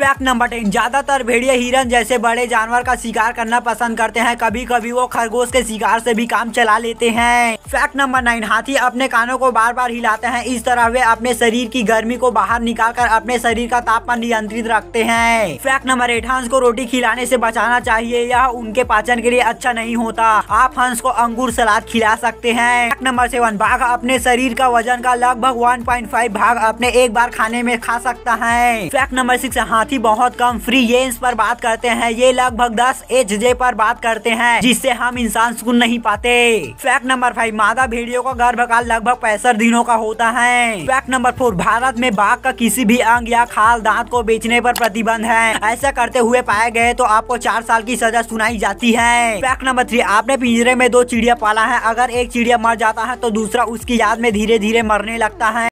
fact number ten ज्यादातर भेड़िया हिरन जैसे बड़े जानवर का शिकार करना पसंद करते हैं कभी कभी वो खरगोश के शिकार से भी काम चला लेते हैं फैक्ट नंबर नाइन हाथी अपने कानों को बार बार हिलाते हैं इस तरह वे अपने शरीर की गर्मी को बाहर निकाल कर अपने शरीर का तापमान नियंत्रित रखते हैं फैक्ट नंबर एट हंस को रोटी खिलाने से बचाना चाहिए यह उनके पाचन के लिए अच्छा नहीं होता आप हंस को अंगूर सलाद खिला सकते हैं फैक्ट नंबर सेवन बाघ अपने शरीर का वजन का लगभग वन भाग अपने एक बार खाने में खा सकता है फैक्ट नंबर सिक्स हाथी बहुत ही बहुत कम फ्री येन्स पर बात करते हैं ये लगभग दस एच जे पर बात करते हैं जिससे हम इंसान सुन नहीं पाते फैक्ट नंबर फाइव मादा भेड़ियों का गर्भकाल लगभग पैंसठ दिनों का होता है फैक्ट नंबर फोर भारत में बाघ का किसी भी अंग या खाल दांत को बेचने पर प्रतिबंध है ऐसा करते हुए पाए गए तो आपको चार साल की सजा सुनाई जाती है फैक्ट नंबर थ्री आपने पिंजरे में दो चिड़िया पाला है अगर एक चिड़िया मर जाता है तो दूसरा उसकी याद में धीरे धीरे मरने लगता है